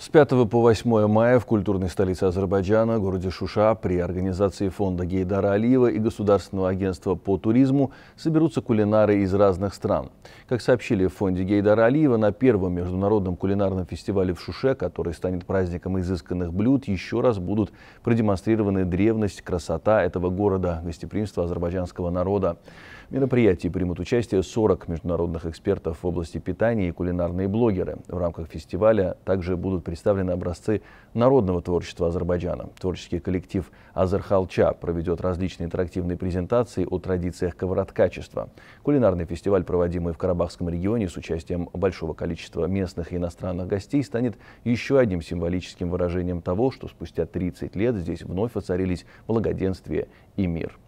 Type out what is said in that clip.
С 5 по 8 мая в культурной столице Азербайджана, городе Шуша, при организации фонда Гейдара Алиева и Государственного агентства по туризму соберутся кулинары из разных стран. Как сообщили в фонде Гейдара Алиева, на первом международном кулинарном фестивале в Шуше, который станет праздником изысканных блюд, еще раз будут продемонстрированы древность, красота этого города, гостеприимство азербайджанского народа. В мероприятии примут участие 40 международных экспертов в области питания и кулинарные блогеры. В рамках фестиваля также будут представлены образцы народного творчества Азербайджана. Творческий коллектив «Азерхалча» проведет различные интерактивные презентации о традициях ковроткачества. Кулинарный фестиваль, проводимый в Карабахском регионе с участием большого количества местных и иностранных гостей, станет еще одним символическим выражением того, что спустя 30 лет здесь вновь воцарились благоденствие и мир.